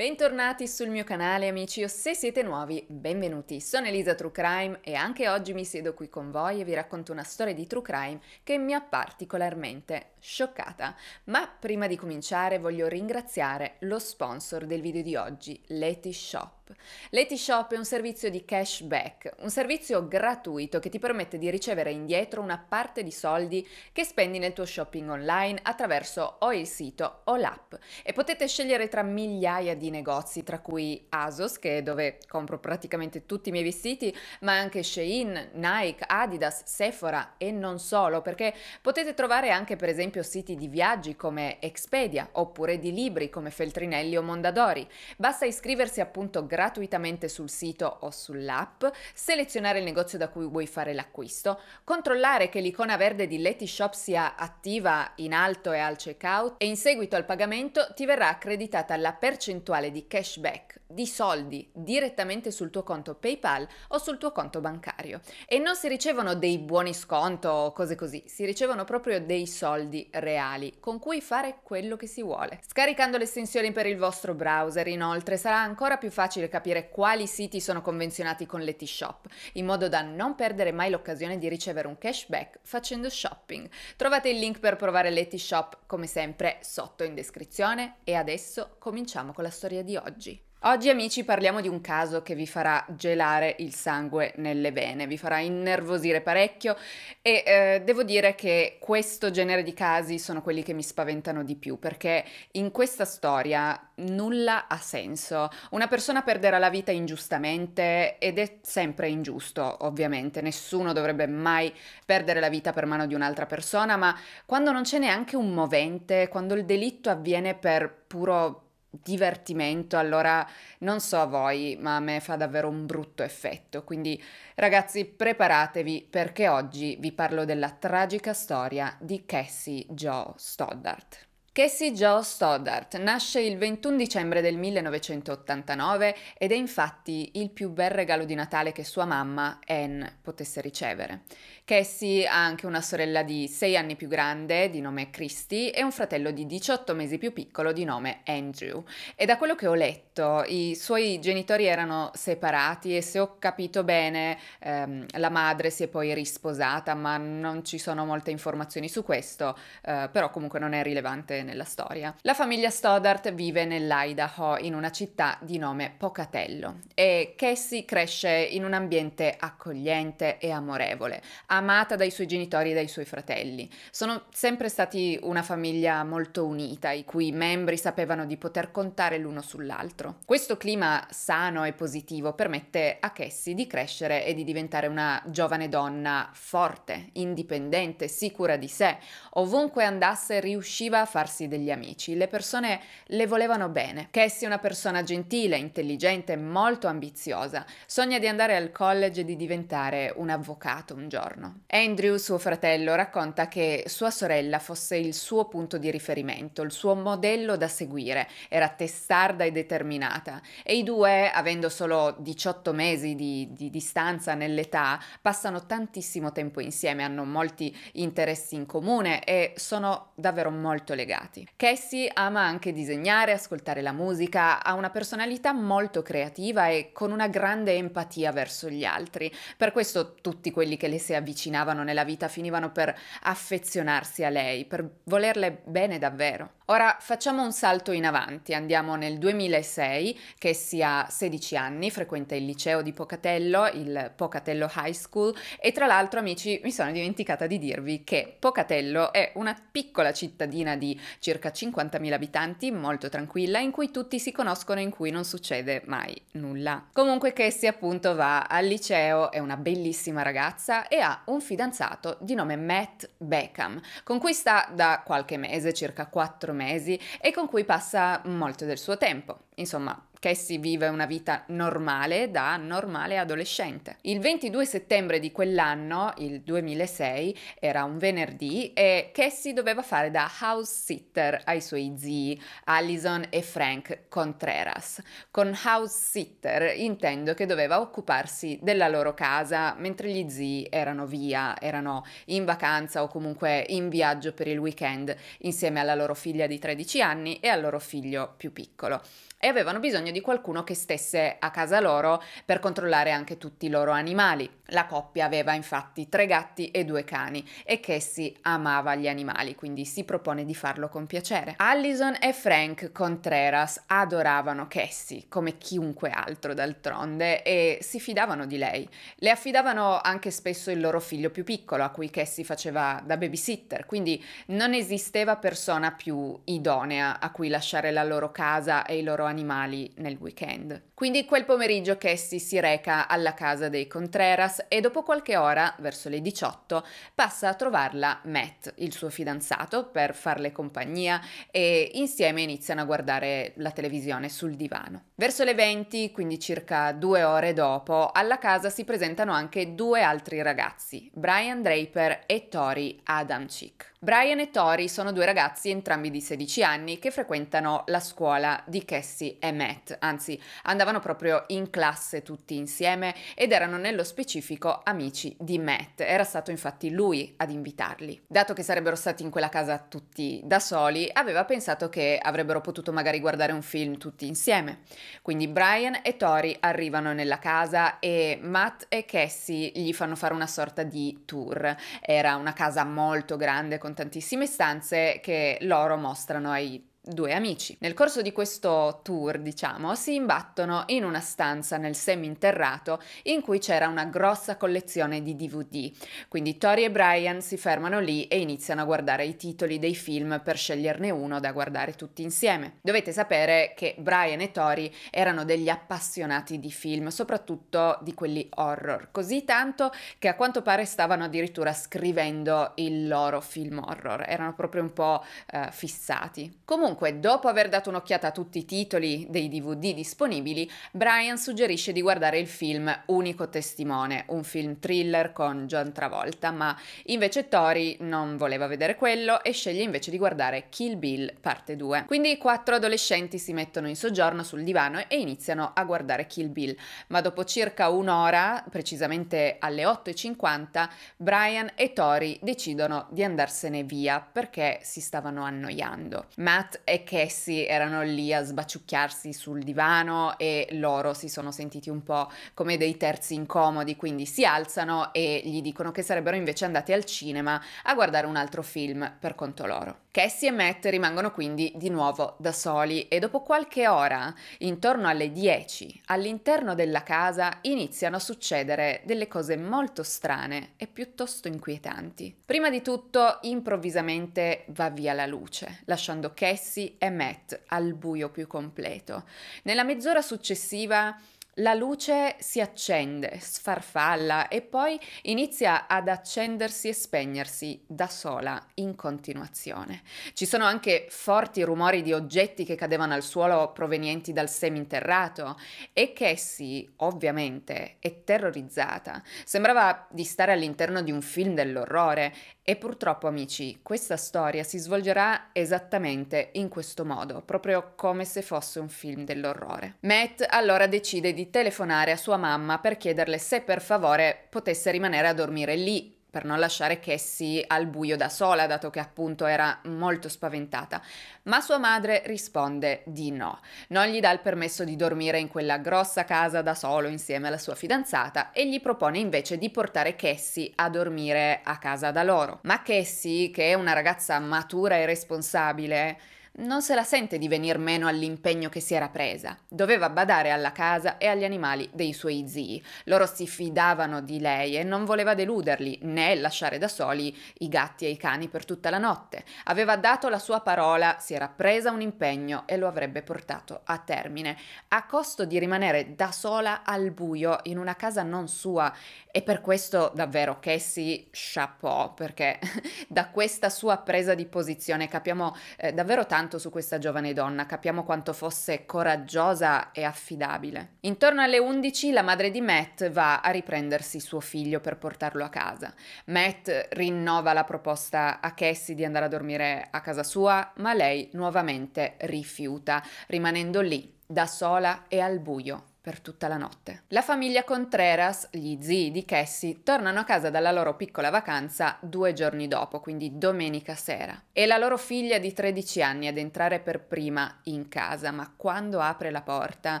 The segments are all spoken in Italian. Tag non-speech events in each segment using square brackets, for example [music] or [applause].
Bentornati sul mio canale amici o se siete nuovi, benvenuti. Sono Elisa True Crime e anche oggi mi siedo qui con voi e vi racconto una storia di True Crime che mi ha particolarmente scioccata. Ma prima di cominciare voglio ringraziare lo sponsor del video di oggi, Leti Shop Shop. L'EtiShop è un servizio di cashback, un servizio gratuito che ti permette di ricevere indietro una parte di soldi che spendi nel tuo shopping online attraverso o il sito o l'app e potete scegliere tra migliaia di negozi, tra cui Asos, che è dove compro praticamente tutti i miei vestiti, ma anche Shein, Nike, Adidas, Sephora e non solo, perché potete trovare anche per esempio siti di viaggi come Expedia oppure di libri come Feltrinelli o Mondadori. Basta iscriversi appunto gratuitamente gratuitamente sul sito o sull'app, selezionare il negozio da cui vuoi fare l'acquisto, controllare che l'icona verde di Letty Shop sia attiva in alto e al checkout e in seguito al pagamento ti verrà accreditata la percentuale di cashback di soldi direttamente sul tuo conto PayPal o sul tuo conto bancario. E non si ricevono dei buoni sconto o cose così, si ricevono proprio dei soldi reali con cui fare quello che si vuole. Scaricando le estensioni per il vostro browser, inoltre, sarà ancora più facile capire quali siti sono convenzionati con l'ET Shop, in modo da non perdere mai l'occasione di ricevere un cashback facendo shopping. Trovate il link per provare l'ET Shop, come sempre, sotto in descrizione e adesso cominciamo con la storia di oggi. Oggi amici parliamo di un caso che vi farà gelare il sangue nelle vene, vi farà innervosire parecchio e eh, devo dire che questo genere di casi sono quelli che mi spaventano di più perché in questa storia nulla ha senso. Una persona perderà la vita ingiustamente ed è sempre ingiusto ovviamente, nessuno dovrebbe mai perdere la vita per mano di un'altra persona, ma quando non c'è neanche un movente, quando il delitto avviene per puro divertimento, allora non so a voi, ma a me fa davvero un brutto effetto. Quindi ragazzi, preparatevi perché oggi vi parlo della tragica storia di Cassie Joe Stoddart. Cassie Joe Stoddart nasce il 21 dicembre del 1989 ed è infatti il più bel regalo di Natale che sua mamma, Anne, potesse ricevere. Cassie ha anche una sorella di 6 anni più grande di nome Christy e un fratello di 18 mesi più piccolo di nome Andrew. E da quello che ho letto, i suoi genitori erano separati e se ho capito bene, ehm, la madre si è poi risposata, ma non ci sono molte informazioni su questo, eh, però comunque non è rilevante nella storia. La famiglia Stoddart vive nell'Idaho, in una città di nome Pocatello e Cassie cresce in un ambiente accogliente e amorevole. Ha amata dai suoi genitori e dai suoi fratelli. Sono sempre stati una famiglia molto unita, i cui membri sapevano di poter contare l'uno sull'altro. Questo clima sano e positivo permette a Cassie di crescere e di diventare una giovane donna forte, indipendente, sicura di sé. Ovunque andasse riusciva a farsi degli amici, le persone le volevano bene. Cassie è una persona gentile, intelligente, molto ambiziosa. Sogna di andare al college e di diventare un avvocato un giorno. Andrew, suo fratello, racconta che sua sorella fosse il suo punto di riferimento, il suo modello da seguire, era testarda e determinata e i due, avendo solo 18 mesi di, di distanza nell'età, passano tantissimo tempo insieme, hanno molti interessi in comune e sono davvero molto legati. Cassie ama anche disegnare, ascoltare la musica, ha una personalità molto creativa e con una grande empatia verso gli altri, per questo tutti quelli che le si avvicinano avvicinavano nella vita finivano per affezionarsi a lei, per volerle bene davvero. Ora facciamo un salto in avanti, andiamo nel 2006, che si ha 16 anni, frequenta il liceo di Pocatello, il Pocatello High School e tra l'altro amici mi sono dimenticata di dirvi che Pocatello è una piccola cittadina di circa 50.000 abitanti, molto tranquilla, in cui tutti si conoscono e in cui non succede mai nulla. Comunque Cassie appunto va al liceo, è una bellissima ragazza e ha un fidanzato di nome Matt Beckham, con cui sta da qualche mese, circa quattro mesi, e con cui passa molto del suo tempo. Insomma, Cassie vive una vita normale da normale adolescente. Il 22 settembre di quell'anno, il 2006, era un venerdì e Cassie doveva fare da house sitter ai suoi zii Allison e Frank Contreras. Con house sitter intendo che doveva occuparsi della loro casa mentre gli zii erano via, erano in vacanza o comunque in viaggio per il weekend insieme alla loro figlia di 13 anni e al loro figlio più piccolo e avevano bisogno di qualcuno che stesse a casa loro per controllare anche tutti i loro animali. La coppia aveva infatti tre gatti e due cani e Cassie amava gli animali, quindi si propone di farlo con piacere. Allison e Frank Contreras adoravano Cassie, come chiunque altro d'altronde, e si fidavano di lei. Le affidavano anche spesso il loro figlio più piccolo, a cui Cassie faceva da babysitter, quindi non esisteva persona più idonea a cui lasciare la loro casa e i loro animali nel weekend. Quindi quel pomeriggio Cassie si reca alla casa dei Contreras e dopo qualche ora, verso le 18, passa a trovarla Matt, il suo fidanzato, per farle compagnia e insieme iniziano a guardare la televisione sul divano. Verso le 20, quindi circa due ore dopo, alla casa si presentano anche due altri ragazzi, Brian Draper e Tori Adamczyk. Brian e Tori sono due ragazzi entrambi di 16 anni che frequentano la scuola di Cassie e Matt, anzi andavano andavano proprio in classe tutti insieme ed erano nello specifico amici di Matt. Era stato infatti lui ad invitarli. Dato che sarebbero stati in quella casa tutti da soli, aveva pensato che avrebbero potuto magari guardare un film tutti insieme. Quindi Brian e Tori arrivano nella casa e Matt e Cassie gli fanno fare una sorta di tour. Era una casa molto grande con tantissime stanze che loro mostrano ai due amici. Nel corso di questo tour, diciamo, si imbattono in una stanza nel seminterrato in cui c'era una grossa collezione di DVD. Quindi Tori e Brian si fermano lì e iniziano a guardare i titoli dei film per sceglierne uno da guardare tutti insieme. Dovete sapere che Brian e Tori erano degli appassionati di film, soprattutto di quelli horror, così tanto che a quanto pare stavano addirittura scrivendo il loro film horror, erano proprio un po' eh, fissati. Comunque Comunque, dopo aver dato un'occhiata a tutti i titoli dei DVD disponibili, Brian suggerisce di guardare il film Unico Testimone, un film thriller con John Travolta, ma invece Tori non voleva vedere quello e sceglie invece di guardare Kill Bill parte 2. Quindi i quattro adolescenti si mettono in soggiorno sul divano e iniziano a guardare Kill Bill, ma dopo circa un'ora, precisamente alle 8.50, Brian e Tori decidono di andarsene via perché si stavano annoiando. Matt e che essi erano lì a sbaciucchiarsi sul divano e loro si sono sentiti un po' come dei terzi incomodi, quindi si alzano e gli dicono che sarebbero invece andati al cinema a guardare un altro film per conto loro. Cassie e Matt rimangono quindi di nuovo da soli e dopo qualche ora, intorno alle 10, all'interno della casa iniziano a succedere delle cose molto strane e piuttosto inquietanti. Prima di tutto, improvvisamente va via la luce, lasciando Cassie e Matt al buio più completo. Nella mezz'ora successiva la luce si accende, sfarfalla e poi inizia ad accendersi e spegnersi da sola in continuazione. Ci sono anche forti rumori di oggetti che cadevano al suolo provenienti dal seminterrato e Cassie, ovviamente, è terrorizzata. Sembrava di stare all'interno di un film dell'orrore e purtroppo, amici, questa storia si svolgerà esattamente in questo modo, proprio come se fosse un film dell'orrore. Matt allora decide di telefonare a sua mamma per chiederle se per favore potesse rimanere a dormire lì per non lasciare Cassie al buio da sola, dato che appunto era molto spaventata. Ma sua madre risponde di no. Non gli dà il permesso di dormire in quella grossa casa da solo insieme alla sua fidanzata e gli propone invece di portare Cassie a dormire a casa da loro. Ma Cassie, che è una ragazza matura e responsabile, non se la sente di venir meno all'impegno che si era presa. Doveva badare alla casa e agli animali dei suoi zii. Loro si fidavano di lei e non voleva deluderli né lasciare da soli i gatti e i cani per tutta la notte. Aveva dato la sua parola, si era presa un impegno e lo avrebbe portato a termine, a costo di rimanere da sola al buio in una casa non sua e per questo davvero Cassie chapeau perché [laughs] da questa sua presa di posizione capiamo eh, davvero tanto tanto su questa giovane donna, capiamo quanto fosse coraggiosa e affidabile. Intorno alle 11 la madre di Matt va a riprendersi suo figlio per portarlo a casa. Matt rinnova la proposta a Cassie di andare a dormire a casa sua, ma lei nuovamente rifiuta, rimanendo lì, da sola e al buio, per tutta la notte. La famiglia Contreras, gli zii di Cassie, tornano a casa dalla loro piccola vacanza due giorni dopo, quindi domenica sera. È la loro figlia di 13 anni ad entrare per prima in casa, ma quando apre la porta,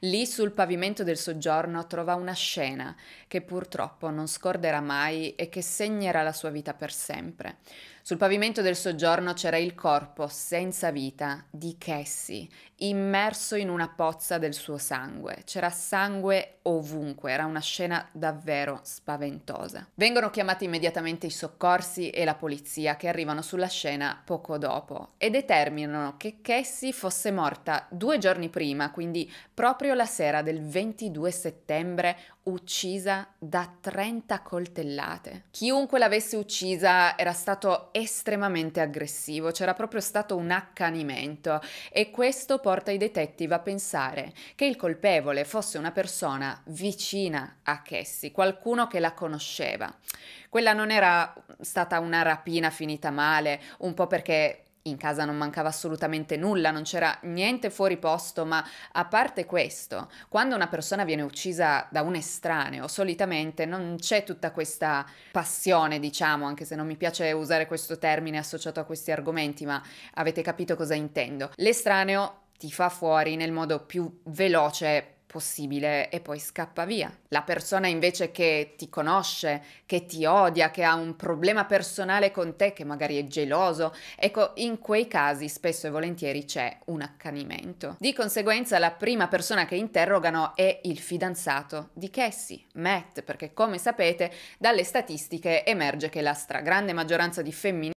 lì sul pavimento del soggiorno trova una scena che purtroppo non scorderà mai e che segnerà la sua vita per sempre. Sul pavimento del soggiorno c'era il corpo senza vita di Cassie immerso in una pozza del suo sangue. C'era sangue ovunque, era una scena davvero spaventosa. Vengono chiamati immediatamente i soccorsi e la polizia che arrivano sulla scena poco dopo e determinano che Cassie fosse morta due giorni prima, quindi proprio la sera del 22 settembre, uccisa da 30 coltellate. Chiunque l'avesse uccisa era stato estremamente aggressivo, c'era proprio stato un accanimento e questo porta i detective a pensare che il colpevole fosse una persona vicina a Cassie, qualcuno che la conosceva. Quella non era stata una rapina finita male, un po' perché in casa non mancava assolutamente nulla, non c'era niente fuori posto, ma a parte questo, quando una persona viene uccisa da un estraneo, solitamente non c'è tutta questa passione, diciamo, anche se non mi piace usare questo termine associato a questi argomenti, ma avete capito cosa intendo. L'estraneo ti fa fuori nel modo più veloce possibile e poi scappa via. La persona invece che ti conosce, che ti odia, che ha un problema personale con te, che magari è geloso, ecco, in quei casi spesso e volentieri c'è un accanimento. Di conseguenza la prima persona che interrogano è il fidanzato di Cassie, Matt, perché come sapete dalle statistiche emerge che la stragrande maggioranza di femminili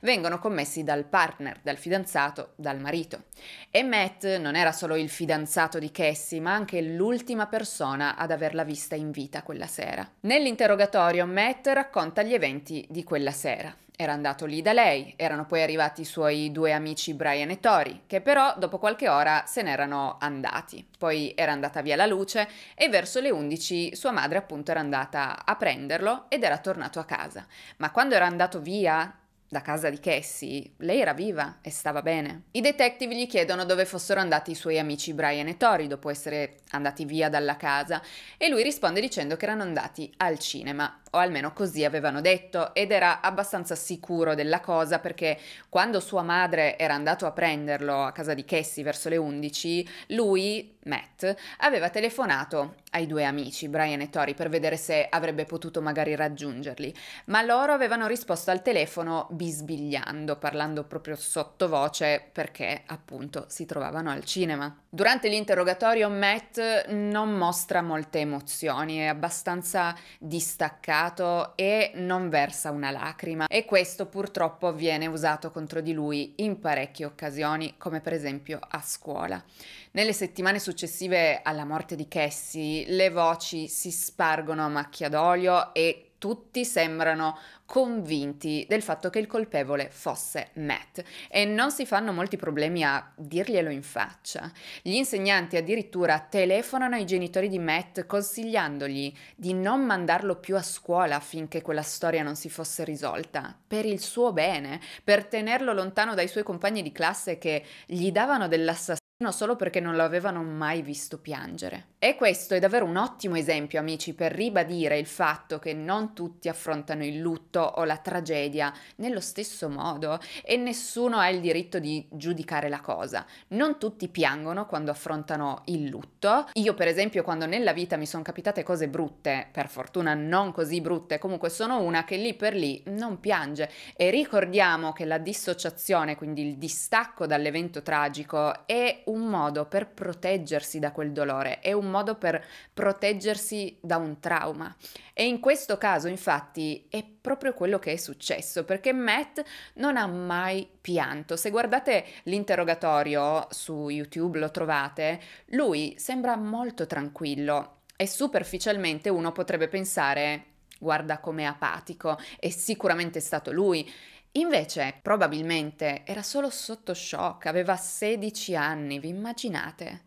vengono commessi dal partner, dal fidanzato, dal marito. E Matt non era solo il fidanzato di Cassie, ma anche l'ultima persona ad averla vista in vita quella sera. Nell'interrogatorio Matt racconta gli eventi di quella sera. Era andato lì da lei, erano poi arrivati i suoi due amici Brian e Tori, che però dopo qualche ora se n'erano andati. Poi era andata via la luce e verso le 11 sua madre appunto era andata a prenderlo ed era tornato a casa. Ma quando era andato via da casa di Cassie, lei era viva e stava bene. I detective gli chiedono dove fossero andati i suoi amici Brian e Tori dopo essere andati via dalla casa e lui risponde dicendo che erano andati al cinema o almeno così avevano detto, ed era abbastanza sicuro della cosa perché quando sua madre era andato a prenderlo a casa di Cassie verso le 11, lui, Matt, aveva telefonato ai due amici, Brian e Tori, per vedere se avrebbe potuto magari raggiungerli, ma loro avevano risposto al telefono bisbigliando, parlando proprio sottovoce perché appunto si trovavano al cinema. Durante l'interrogatorio Matt non mostra molte emozioni, è abbastanza distaccato e non versa una lacrima e questo purtroppo viene usato contro di lui in parecchie occasioni, come per esempio a scuola. Nelle settimane successive alla morte di Cassie le voci si spargono a macchia d'olio e tutti sembrano convinti del fatto che il colpevole fosse Matt e non si fanno molti problemi a dirglielo in faccia. Gli insegnanti addirittura telefonano ai genitori di Matt consigliandogli di non mandarlo più a scuola finché quella storia non si fosse risolta, per il suo bene, per tenerlo lontano dai suoi compagni di classe che gli davano dell'assassino solo perché non lo avevano mai visto piangere. E questo è davvero un ottimo esempio, amici, per ribadire il fatto che non tutti affrontano il lutto o la tragedia nello stesso modo e nessuno ha il diritto di giudicare la cosa. Non tutti piangono quando affrontano il lutto. Io, per esempio, quando nella vita mi sono capitate cose brutte, per fortuna non così brutte, comunque sono una che lì per lì non piange. E ricordiamo che la dissociazione, quindi il distacco dall'evento tragico, è un modo per proteggersi da quel dolore, è un modo per proteggersi da un trauma. E in questo caso, infatti, è proprio quello che è successo, perché Matt non ha mai pianto. Se guardate l'interrogatorio su YouTube, lo trovate, lui sembra molto tranquillo e superficialmente uno potrebbe pensare guarda com'è apatico, è sicuramente stato lui. Invece, probabilmente, era solo sotto shock, aveva 16 anni, vi immaginate?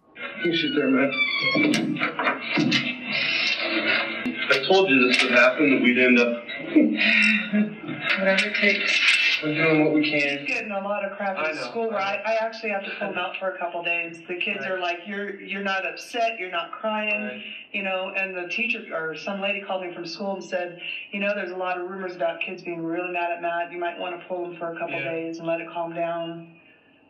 You sit there, I told you this would happen, that we'd end up... Whatever it takes. We're doing what we can. She's getting a lot of crap at school. I, I, actually have to pull them out for a couple days. The kids right. are like, "You're you're not upset. You're not crying," right. you know. And the teacher or some lady called me from school and said, "You know, there's a lot of rumors about kids being really mad at Matt. You might want to pull them for a couple yeah. days and let it calm down."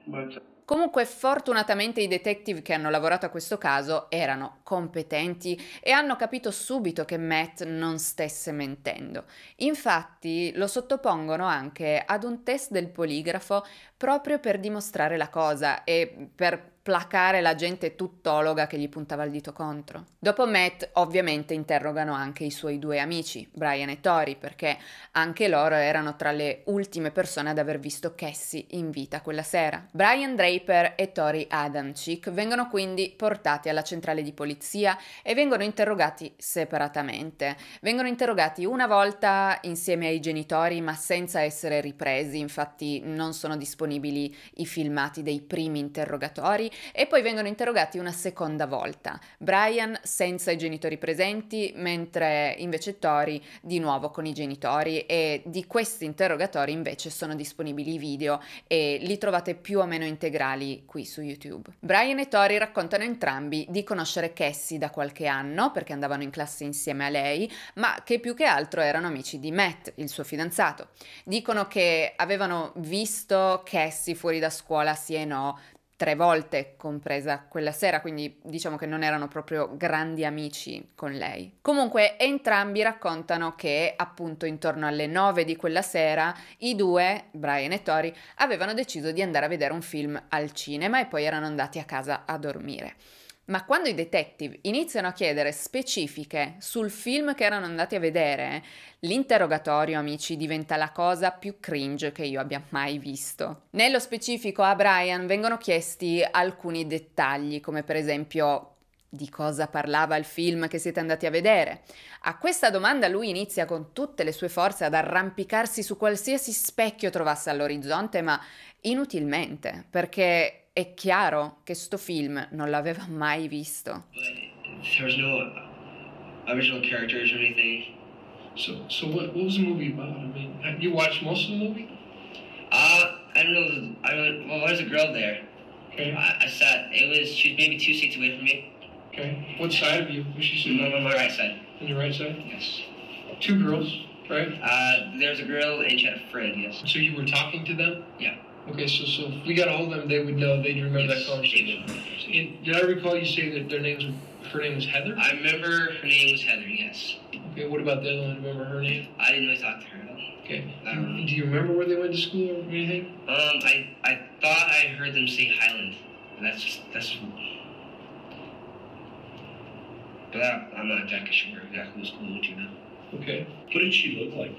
But Comunque fortunatamente i detective che hanno lavorato a questo caso erano competenti e hanno capito subito che Matt non stesse mentendo. Infatti lo sottopongono anche ad un test del poligrafo proprio per dimostrare la cosa e per placare la gente tuttologa che gli puntava il dito contro. Dopo Matt ovviamente interrogano anche i suoi due amici, Brian e Tori, perché anche loro erano tra le ultime persone ad aver visto Cassie in vita quella sera. Brian Draper e Tori Adamczyk vengono quindi portati alla centrale di polizia e vengono interrogati separatamente. Vengono interrogati una volta insieme ai genitori ma senza essere ripresi, infatti non sono disponibili disponibili i filmati dei primi interrogatori e poi vengono interrogati una seconda volta. Brian senza i genitori presenti, mentre invece Tori di nuovo con i genitori e di questi interrogatori invece sono disponibili i video e li trovate più o meno integrali qui su YouTube. Brian e Tori raccontano entrambi di conoscere Cassie da qualche anno perché andavano in classe insieme a lei, ma che più che altro erano amici di Matt, il suo fidanzato. Dicono che avevano visto che chiesti fuori da scuola sì e no tre volte, compresa quella sera, quindi diciamo che non erano proprio grandi amici con lei. Comunque entrambi raccontano che appunto intorno alle nove di quella sera i due, Brian e Tori, avevano deciso di andare a vedere un film al cinema e poi erano andati a casa a dormire. Ma quando i detective iniziano a chiedere specifiche sul film che erano andati a vedere, l'interrogatorio, amici, diventa la cosa più cringe che io abbia mai visto. Nello specifico a Brian vengono chiesti alcuni dettagli, come per esempio di cosa parlava il film che siete andati a vedere. A questa domanda lui inizia con tutte le sue forze ad arrampicarsi su qualsiasi specchio trovasse all'orizzonte, ma inutilmente, perché È chiaro che sto film non l'aveva mai visto. There's no original characters or anything. So, so what, was the movie about? I mean, you watched most of the movie? Uh, I don't know. I well, there's a girl there. Okay. I, I sat. It was she was maybe two seats away from me. Okay. What side of you was she sitting? On my right side. On your right side? Yes. Two girls, right? Uh, there's a girl and she Fred. Yes. So you were talking to them? Yeah. Okay, so, so if we got a hold of them, they would know, they'd remember that conversation. did I recall you say that their names, her name was Heather? I remember her name was Heather, yes. Okay, what about the other one? Remember her name? I didn't really talk to her Okay. do you remember where they went to school or anything? Um, I, I thought I heard them say Highland. And that's just, that's. But I, am not exactly sure exactly what school would you know. Okay. What did she look like?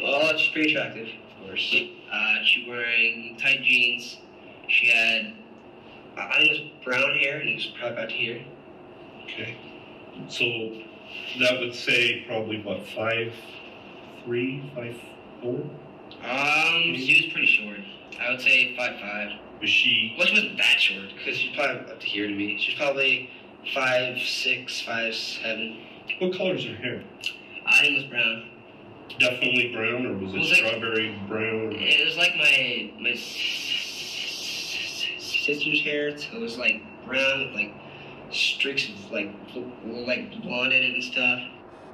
Well, she's pretty attractive course. Uh, she wearing tight jeans. She had, uh, I think it was brown hair, and it was probably about here. Okay. So that would say probably what five, three, five, four. Um, Maybe? she was pretty short. I would say five five. Was she? Well, she wasn't that short because she's probably up to here to me. She's probably five six, five seven. What color is her hair? I think it was brown definitely brown, or was it, was strawberry brown? It was like my my sister's hair. So it was like brown with like streaks of like like blonde in it and stuff.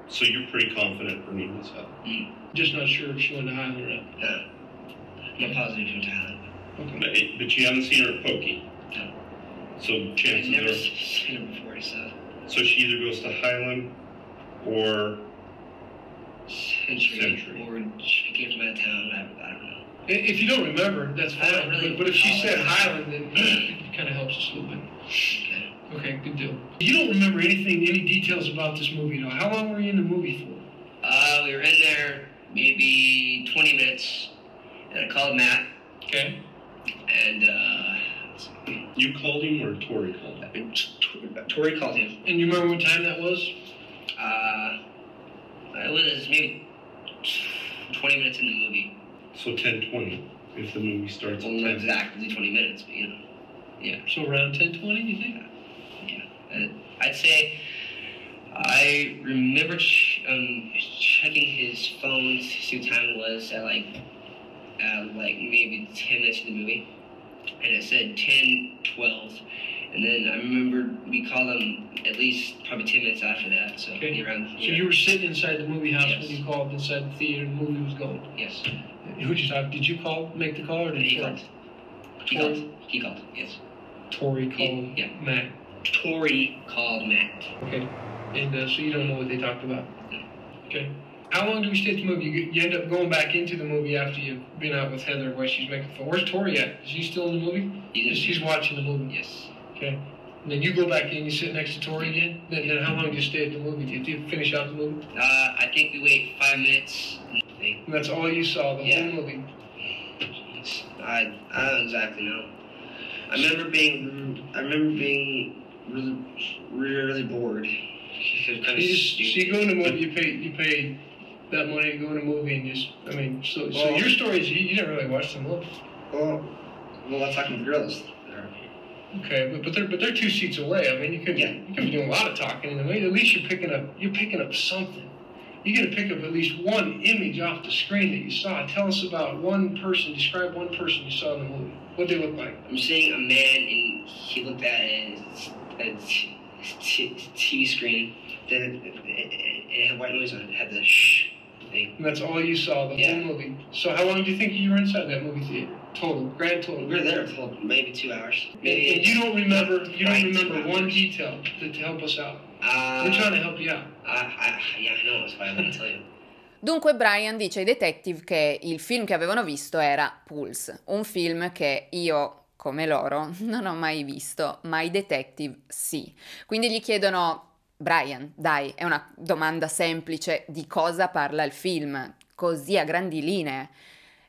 So you're pretty confident Bernina's out. Mm. Just not sure if she went to Highland or not. No, not positive she went to Highland. Okay. But, but you haven't seen her at Pokey. No. So chances I've never are. Seen her before, so. So she either goes to Highland or century, century. or she came to my town. I, I don't know. If you don't remember, that's fine. really but, but if she said Highland, then it kind of helps us a little bit. Okay. Okay, good deal. You don't remember anything, any details about this movie, though. How long were you in the movie for? Uh, we were in there maybe 20 minutes, and I called Matt. Okay. And, uh... You called him or Tori called him? Tori called him. And you remember what time that was? Uh, it was maybe 20 minutes in the movie. So 10 20 if the movie starts well, exactly 20 minutes, but you know. Yeah. So around 10 20, you think? Yeah. yeah. I'd say I remember ch- um, checking his phone to see what time it was at like, uh, like maybe 10 minutes in the movie. And it said 10 12 and then I remember we called them at least probably 10 minutes after that. So, okay. around, so yeah. you were sitting inside the movie house yes. when you called inside the theater and the movie was going? Yes. Who did you talk? Did you call, make the call, or did he called? He called. He called. Yes. Tori called. Yeah. Matt. Tori called Matt. Okay. And uh, so you don't know what they talked about. No. Okay. How long do we stay at the movie? You, you, end up going back into the movie after you've been out with Heather while she's making fun. Where's Tori at? Is she still in the movie? She's He's watching the movie. Yes. Okay. And then you go back in, you sit next to Tori again. Then, then how long do you stay at the movie? Did you finish out the movie? Uh, I think we wait five minutes. And that's all you saw the yeah. whole movie. Jeez. I I don't exactly know. I remember being I remember being really really bored. Kind of you just, so you go in a movie, you pay you pay that money to go in a movie and just I mean so, well, so your story is you, you didn't really watch the movie. Well, well that's how I can girls. Okay, but they're but they're two seats away. I mean, you could yeah. you could be doing a lot of talking in the way. At least you're picking up you're picking up something. You get to pick up at least one image off the screen that you saw. Tell us about one person. Describe one person you saw in the movie. What they look like. I'm seeing a man, and he looked at a TV screen that it, it, had white noise on it. It had the shh And that's all you saw the yeah. whole movie. So how long do you think you were inside that movie theater? Total, grand total. We were there for maybe two hours. Maybe. And you don't remember. You don't remember one detail to, to help us out. Uh, we're trying to help you out. Uh, I, yeah, I know. That's why I want to tell you. [laughs] Dunque Brian dice ai detective che il film che avevano visto era Pulse, un film che io come loro [laughs] non ho mai visto, ma i detective sì. Quindi gli chiedono Brian, dai, è una domanda semplice di cosa parla il film, così a grandi linee.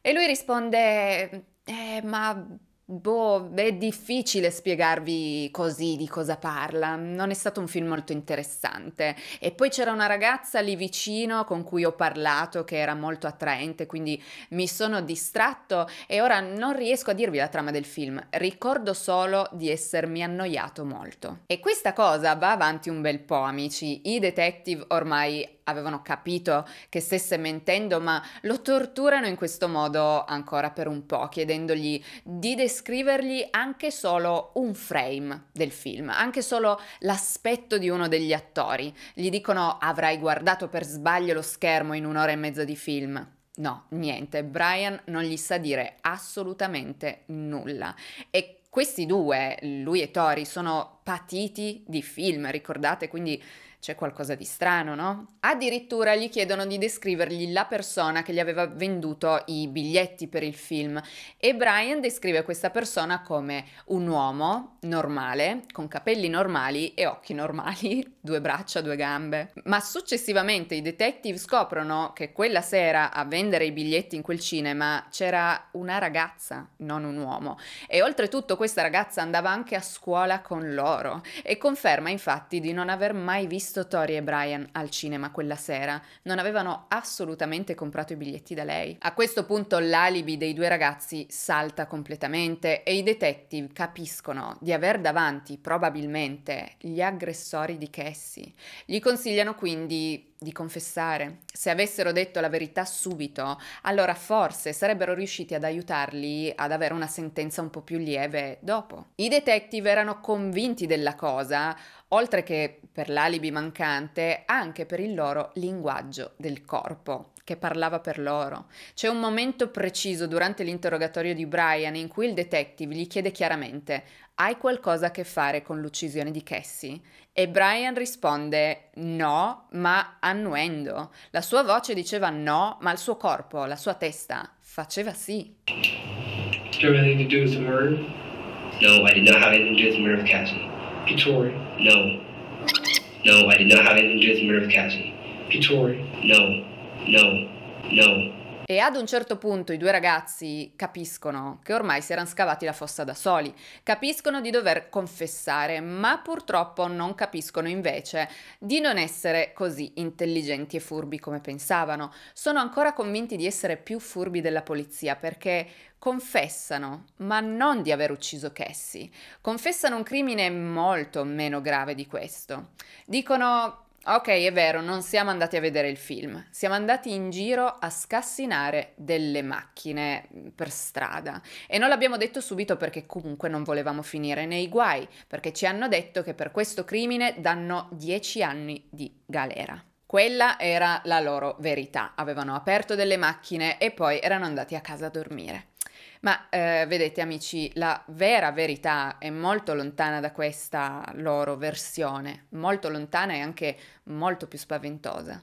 E lui risponde, eh, ma Boh, è difficile spiegarvi così di cosa parla, non è stato un film molto interessante. E poi c'era una ragazza lì vicino con cui ho parlato che era molto attraente, quindi mi sono distratto e ora non riesco a dirvi la trama del film, ricordo solo di essermi annoiato molto. E questa cosa va avanti un bel po', amici. I detective ormai avevano capito che stesse mentendo, ma lo torturano in questo modo ancora per un po', chiedendogli di descrivere scrivergli anche solo un frame del film, anche solo l'aspetto di uno degli attori. Gli dicono avrai guardato per sbaglio lo schermo in un'ora e mezza di film. No, niente, Brian non gli sa dire assolutamente nulla. E questi due, lui e Tori, sono patiti di film, ricordate? Quindi c'è qualcosa di strano, no? Addirittura gli chiedono di descrivergli la persona che gli aveva venduto i biglietti per il film e Brian descrive questa persona come un uomo normale, con capelli normali e occhi normali, [laughs] due braccia, due gambe. Ma successivamente i detective scoprono che quella sera a vendere i biglietti in quel cinema c'era una ragazza, non un uomo. E oltretutto questa ragazza andava anche a scuola con loro e conferma infatti di non aver mai visto visto Tori e Brian al cinema quella sera, non avevano assolutamente comprato i biglietti da lei. A questo punto l'alibi dei due ragazzi salta completamente e i detective capiscono di aver davanti probabilmente gli aggressori di Cassie. Gli consigliano quindi di confessare. Se avessero detto la verità subito, allora forse sarebbero riusciti ad aiutarli ad avere una sentenza un po' più lieve dopo. I detective erano convinti della cosa, oltre che per l'alibi mancante, anche per il loro linguaggio del corpo, che parlava per loro. C'è un momento preciso durante l'interrogatorio di Brian in cui il detective gli chiede chiaramente hai qualcosa a che fare con l'uccisione di Cassie? E Brian risponde no, ma annuendo. La sua voce diceva no, ma il suo corpo, la sua testa, faceva sì. Do you have anything to do with the murder? No, I did not have anything to do with the murder of Cassie. Vittori, No. No, I did not have anything to do with the murder of Cassie. Pittori. No. No. No. E ad un certo punto i due ragazzi capiscono che ormai si erano scavati la fossa da soli, capiscono di dover confessare, ma purtroppo non capiscono invece di non essere così intelligenti e furbi come pensavano. Sono ancora convinti di essere più furbi della polizia perché confessano, ma non di aver ucciso Cassie. Confessano un crimine molto meno grave di questo. Dicono Ok, è vero, non siamo andati a vedere il film, siamo andati in giro a scassinare delle macchine mm, per strada e non l'abbiamo detto subito perché comunque non volevamo finire nei guai, perché ci hanno detto che per questo crimine danno 10 anni di galera. Quella era la loro verità, avevano aperto delle macchine e poi erano andati a casa a dormire. Ma eh, vedete amici, la vera verità è molto lontana da questa loro versione, molto lontana e anche molto più spaventosa.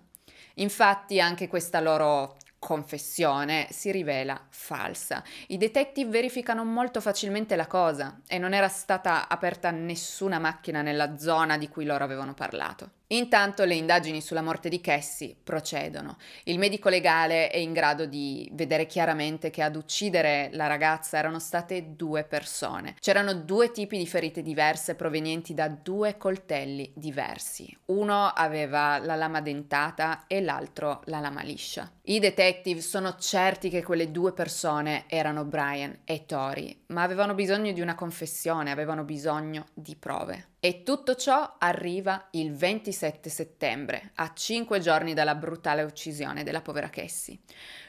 Infatti anche questa loro confessione si rivela falsa. I detective verificano molto facilmente la cosa e non era stata aperta nessuna macchina nella zona di cui loro avevano parlato. Intanto le indagini sulla morte di Cassie procedono. Il medico legale è in grado di vedere chiaramente che ad uccidere la ragazza erano state due persone. C'erano due tipi di ferite diverse provenienti da due coltelli diversi. Uno aveva la lama dentata e l'altro la lama liscia. I detective sono certi che quelle due persone erano Brian e Tori, ma avevano bisogno di una confessione, avevano bisogno di prove. E tutto ciò arriva il 27 settembre, a cinque giorni dalla brutale uccisione della povera Cassie.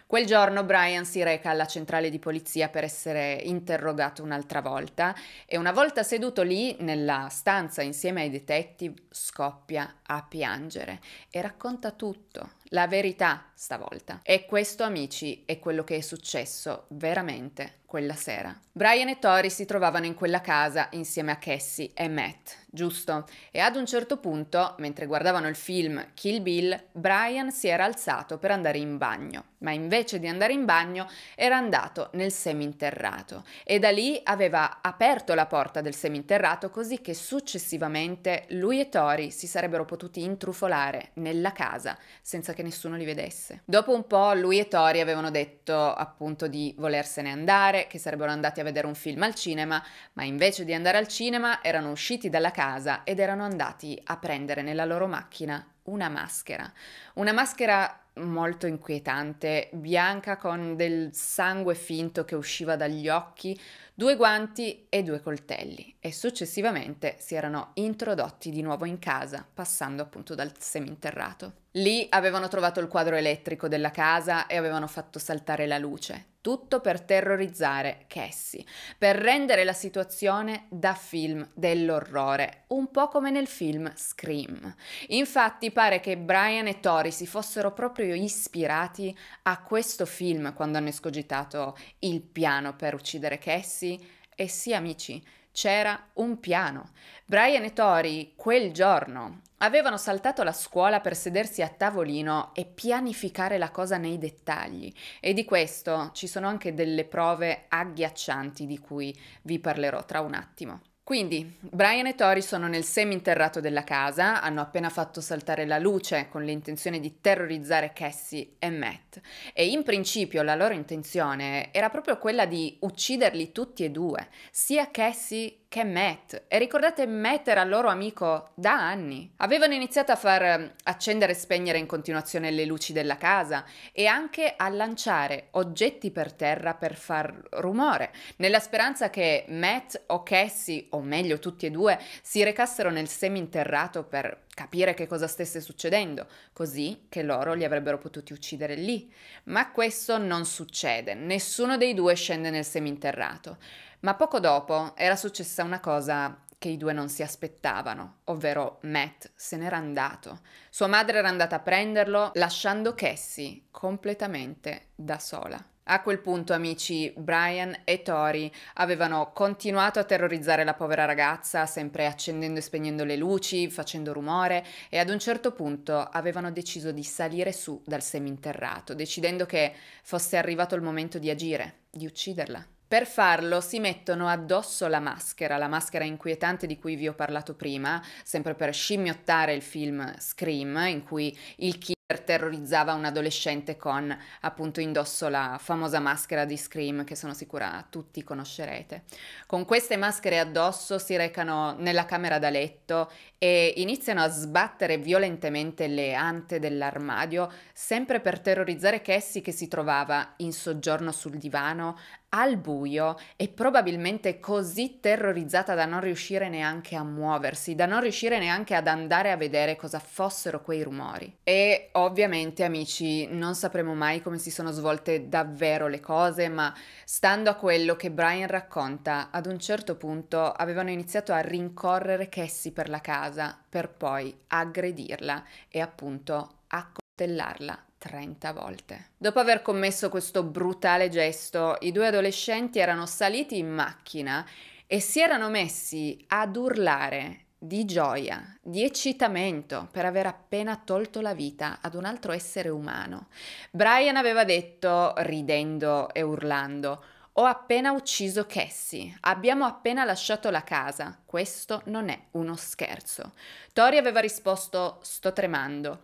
Quel giorno Brian si reca alla centrale di polizia per essere interrogato un'altra volta e una volta seduto lì nella stanza insieme ai detective scoppia a piangere e racconta tutto, la verità stavolta. E questo, amici, è quello che è successo veramente quella sera. Brian e Tori si trovavano in quella casa insieme a Cassie e Matt, giusto? E ad un certo punto, mentre guardavano il film Kill Bill, Brian si era alzato per andare in bagno, ma invece di andare in bagno era andato nel seminterrato e da lì aveva aperto la porta del seminterrato così che successivamente lui e Tori si sarebbero potuti intrufolare nella casa senza che nessuno li vedesse. Dopo un po' lui e Tori avevano detto appunto di volersene andare, che sarebbero andati a vedere un film al cinema, ma invece di andare al cinema erano usciti dalla casa ed erano andati a prendere nella loro macchina una maschera. Una maschera molto inquietante, bianca con del sangue finto che usciva dagli occhi, due guanti e due coltelli e successivamente si erano introdotti di nuovo in casa, passando appunto dal seminterrato. Lì avevano trovato il quadro elettrico della casa e avevano fatto saltare la luce. Tutto per terrorizzare Cassie, per rendere la situazione da film dell'orrore, un po' come nel film Scream. Infatti pare che Brian e Tori si fossero proprio ispirati a questo film quando hanno escogitato il piano per uccidere Cassie e sì amici, c'era un piano. Brian e Tori, quel giorno, avevano saltato la scuola per sedersi a tavolino e pianificare la cosa nei dettagli e di questo ci sono anche delle prove agghiaccianti di cui vi parlerò tra un attimo. Quindi, Brian e Tori sono nel seminterrato della casa, hanno appena fatto saltare la luce con l'intenzione di terrorizzare Cassie e Matt e in principio la loro intenzione era proprio quella di ucciderli tutti e due, sia Cassie che è Matt. E ricordate, Matt era loro amico da anni. Avevano iniziato a far ehm, accendere e spegnere in continuazione le luci della casa e anche a lanciare oggetti per terra per far rumore, nella speranza che Matt o Cassie, o meglio tutti e due, si recassero nel seminterrato per capire che cosa stesse succedendo, così che loro li avrebbero potuti uccidere lì. Ma questo non succede, nessuno dei due scende nel seminterrato. Ma poco dopo era successa una cosa che i due non si aspettavano, ovvero Matt se n'era andato. Sua madre era andata a prenderlo, lasciando Cassie completamente da sola. A quel punto, amici, Brian e Tori avevano continuato a terrorizzare la povera ragazza, sempre accendendo e spegnendo le luci, facendo rumore, e ad un certo punto avevano deciso di salire su dal seminterrato, decidendo che fosse arrivato il momento di agire, di ucciderla. Per farlo si mettono addosso la maschera, la maschera inquietante di cui vi ho parlato prima, sempre per scimmiottare il film Scream, in cui il killer terrorizzava un adolescente con appunto indosso la famosa maschera di Scream che sono sicura tutti conoscerete. Con queste maschere addosso si recano nella camera da letto e iniziano a sbattere violentemente le ante dell'armadio, sempre per terrorizzare Cassie che si trovava in soggiorno sul divano al buio e probabilmente così terrorizzata da non riuscire neanche a muoversi, da non riuscire neanche ad andare a vedere cosa fossero quei rumori. E ovviamente amici non sapremo mai come si sono svolte davvero le cose, ma stando a quello che Brian racconta, ad un certo punto avevano iniziato a rincorrere Cassie per la casa per poi aggredirla e appunto accoltellarla 30 volte. Dopo aver commesso questo brutale gesto, i due adolescenti erano saliti in macchina e si erano messi ad urlare di gioia, di eccitamento per aver appena tolto la vita ad un altro essere umano. Brian aveva detto, ridendo e urlando, ho appena ucciso Cassie, abbiamo appena lasciato la casa, questo non è uno scherzo. Tori aveva risposto, sto tremando.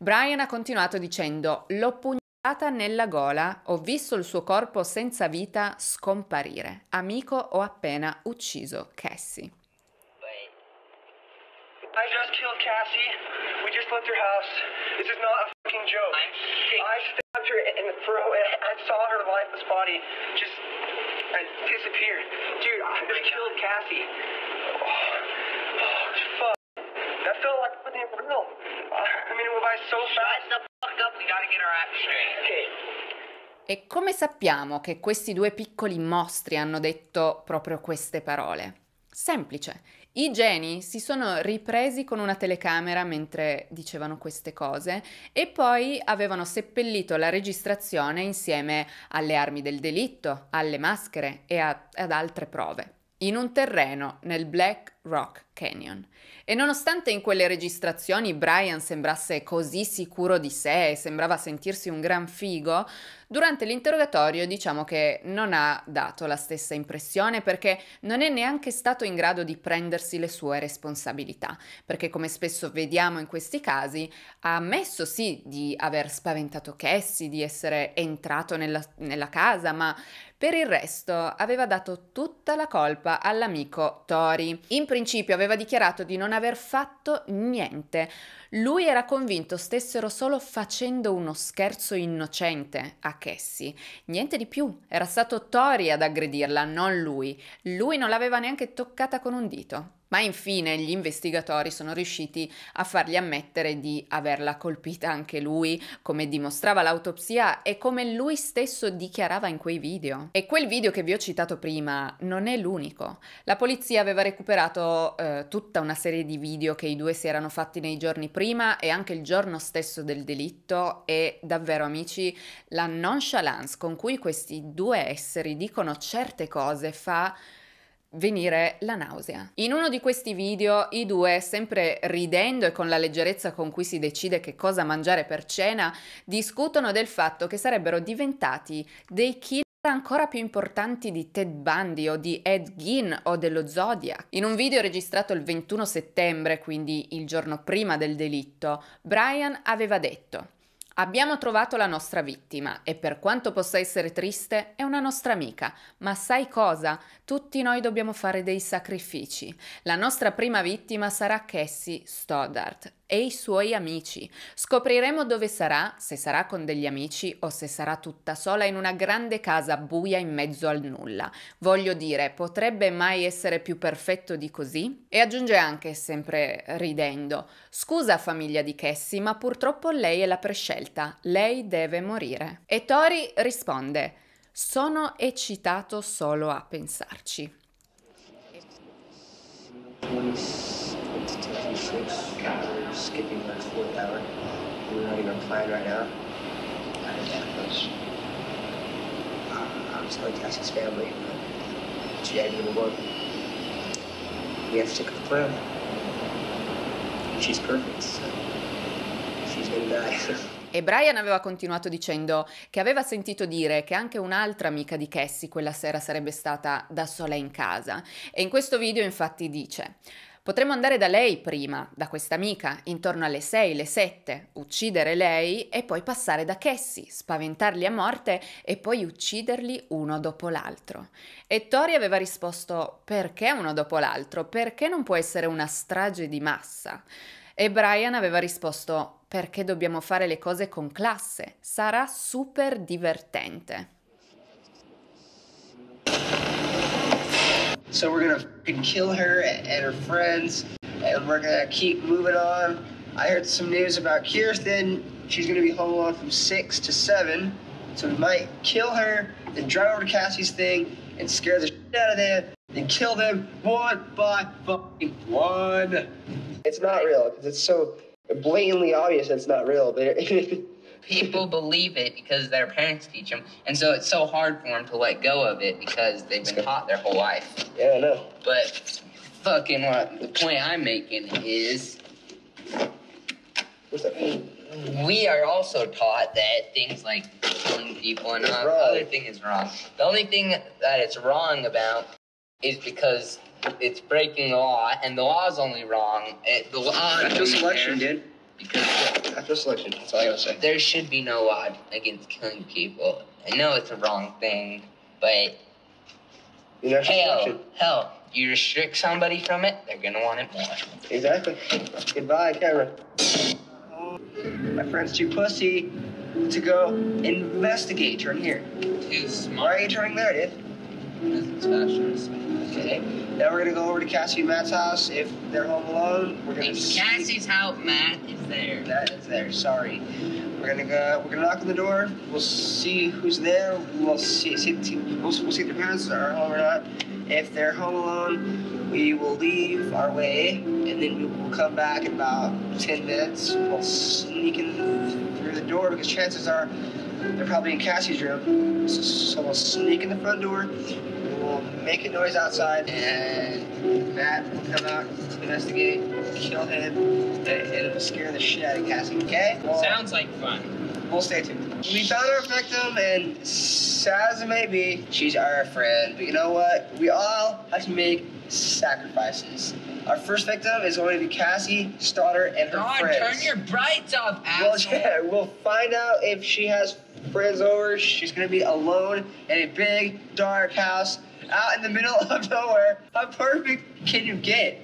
Brian ha continuato dicendo: L'ho pugnalata nella gola, ho visto il suo corpo senza vita scomparire. Amico, ho appena ucciso Cassie. I just killed Cassie. We just left her house. This is not a fucking joke. i stabbed her in the throat and I saw her lifeless body just uh, disappear. Dude, I oh killed Cassie. Oh. That felt like fucking real. I mean, it was so fast. Shut the fuck up, we gotta get our act straight. E come sappiamo che questi due piccoli mostri hanno detto proprio queste parole? Semplice. I geni si sono ripresi con una telecamera mentre dicevano queste cose e poi avevano seppellito la registrazione insieme alle armi del delitto, alle maschere e a, ad altre prove in un terreno nel Black Rock Canyon. E nonostante in quelle registrazioni Brian sembrasse così sicuro di sé e sembrava sentirsi un gran figo, durante l'interrogatorio diciamo che non ha dato la stessa impressione perché non è neanche stato in grado di prendersi le sue responsabilità, perché come spesso vediamo in questi casi ha ammesso sì di aver spaventato Cassie, di essere entrato nella, nella casa, ma per il resto aveva dato tutta la colpa all'amico Tori. In principio aveva dichiarato di non aver fatto niente. Lui era convinto stessero solo facendo uno scherzo innocente a Cassie. Niente di più, era stato Tori ad aggredirla, non lui. Lui non l'aveva neanche toccata con un dito. Ma infine gli investigatori sono riusciti a fargli ammettere di averla colpita anche lui, come dimostrava l'autopsia e come lui stesso dichiarava in quei video. E quel video che vi ho citato prima non è l'unico. La polizia aveva recuperato eh, tutta una serie di video che i due si erano fatti nei giorni prima e anche il giorno stesso del delitto e davvero amici, la nonchalance con cui questi due esseri dicono certe cose fa venire la nausea. In uno di questi video i due, sempre ridendo e con la leggerezza con cui si decide che cosa mangiare per cena, discutono del fatto che sarebbero diventati dei killer ancora più importanti di Ted Bundy o di Ed Gein o dello Zodiac. In un video registrato il 21 settembre, quindi il giorno prima del delitto, Brian aveva detto Abbiamo trovato la nostra vittima e per quanto possa essere triste è una nostra amica, ma sai cosa? Tutti noi dobbiamo fare dei sacrifici. La nostra prima vittima sarà Cassie Stoddart, e i suoi amici. Scopriremo dove sarà, se sarà con degli amici o se sarà tutta sola in una grande casa buia in mezzo al nulla. Voglio dire, potrebbe mai essere più perfetto di così? E aggiunge anche, sempre ridendo, scusa famiglia di Cassie, ma purtroppo lei è la prescelta, lei deve morire. E Tori risponde, sono eccitato solo a pensarci. It skipping last fourth hour. We're not even playing right now. I did that because uh, I was going to ask his family, but today we were We have to stick with the plan. She's perfect, so she's gonna die. [laughs] E Brian aveva continuato dicendo che aveva sentito dire che anche un'altra amica di Cassie quella sera sarebbe stata da sola in casa. E in questo video infatti dice Potremmo andare da lei prima, da questa amica, intorno alle 6, le 7, uccidere lei e poi passare da Cassie, spaventarli a morte e poi ucciderli uno dopo l'altro. E Tori aveva risposto perché uno dopo l'altro? Perché non può essere una strage di massa? E Brian aveva risposto perché dobbiamo fare le cose con classe, sarà super divertente. So we're gonna kill her and her friends, and we're gonna keep moving on. I heard some news about Kirsten. She's gonna be home alone from six to seven, so we might kill her, then drive over to Cassie's thing and scare the shit out of them, then kill them one by fucking one. It's not real because it's so blatantly obvious it's not real. But [laughs] people believe it because their parents teach them, and so it's so hard for them to let go of it because they've been taught their whole life. Yeah, I know. But fucking what the point I'm making is, what's that? We are also taught that things like killing people and all, other thing is wrong. The only thing that it's wrong about is because it's breaking the law, and the law's only wrong. It, the law. just election, dude. Because yeah, like that's all I gotta say. There should be no law against killing people. I know it's a wrong thing, but In after hell, selection. hell, you restrict somebody from it, they're gonna want it more. Exactly. Goodbye, camera. My friend's too pussy to go investigate. Turn here. Too smart. Why are you turning there, dude? Because it's faster. Okay. Now we're gonna go over to Cassie and Matt's house. If they're home alone, we're gonna. If Cassie's out, Matt is there. Matt is there. Sorry. We're gonna go. We're gonna knock on the door. We'll see who's there. We'll see. see, we'll, we'll, see if their parents are home or not. If they're home alone, we will leave our way, and then we will come back in about ten minutes. We'll sneak in through the door because chances are they're probably in Cassie's room. So we'll sneak in the front door make a noise outside, and Matt will come out, investigate, kill him, and it'll scare the shit out of Cassie, okay? Well, Sounds like fun. We'll stay tuned. We found our victim, and sad as it may be, she's our friend. But you know what? We all have to make sacrifices. Our first victim is going to be Cassie Stoddard and her God, friends. turn your brights off, asshole. Well, yeah, we'll find out if she has friends over. She's going to be alone in a big, dark house out in the middle of nowhere. How perfect can you get?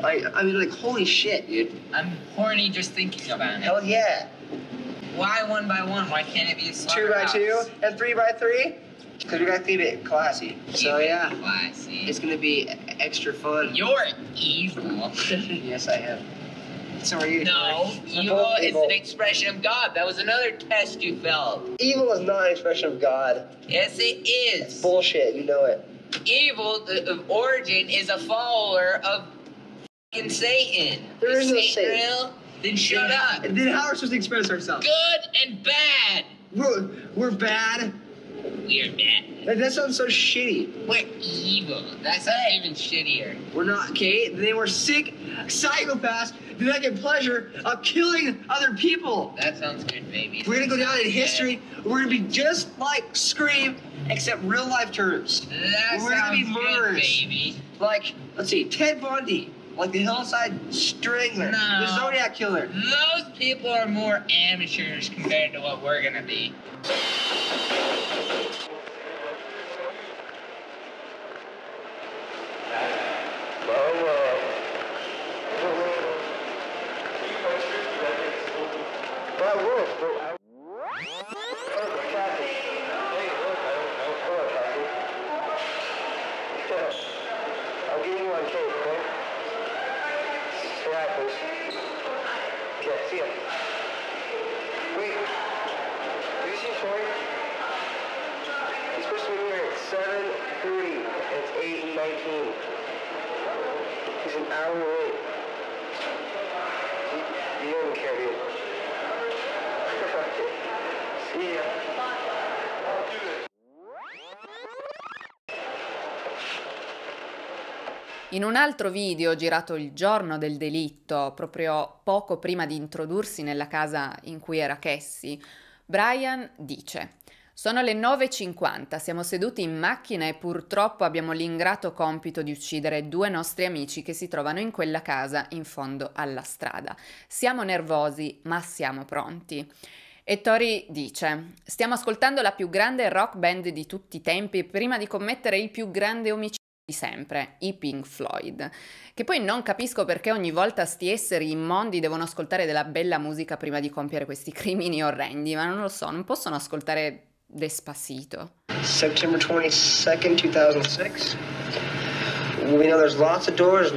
Like, I mean, like, holy shit, dude. I'm horny just thinking about it. Hell yeah. Why one by one? Why can't it be a Two by house? two and three by three? Because we gotta keep it classy. Keep so it yeah, classy. It's gonna be extra fun. You're evil. [laughs] yes, I am. So are you? No, evil is an expression of God. That was another test you failed. Evil is not an expression of God. Yes, it is. It's bullshit. You know it. Evil of origin is a follower of fucking Satan. There is, no Satan. Real? Then shut up. Then how are we supposed to express ourselves? Good and bad. We're, we're bad. We're bad. That, that sounds so shitty. We're evil. That's not even shittier. We're not, okay? They were sick psychopaths who get pleasure of killing other people. That sounds good, baby. We're gonna go down in history. We're gonna be just like Scream, except real life terms. That We're gonna be murderers. Good, baby. Like, let's see, Ted Bundy. Like the hillside strangler, no. the Zodiac killer. Those people are more amateurs compared to what we're gonna be. In un altro video girato il giorno del delitto, proprio poco prima di introdursi nella casa in cui era Cassie, Brian dice sono le 9.50, siamo seduti in macchina e purtroppo abbiamo l'ingrato compito di uccidere due nostri amici che si trovano in quella casa in fondo alla strada. Siamo nervosi, ma siamo pronti. E Tori dice, stiamo ascoltando la più grande rock band di tutti i tempi prima di commettere il più grande omicidio di sempre, i Pink Floyd, che poi non capisco perché ogni volta sti esseri immondi devono ascoltare della bella musica prima di compiere questi [laughs] crimini orrendi, ma non lo so, non possono ascoltare Despacito. September 22nd, 2006. We know there's lots of doors.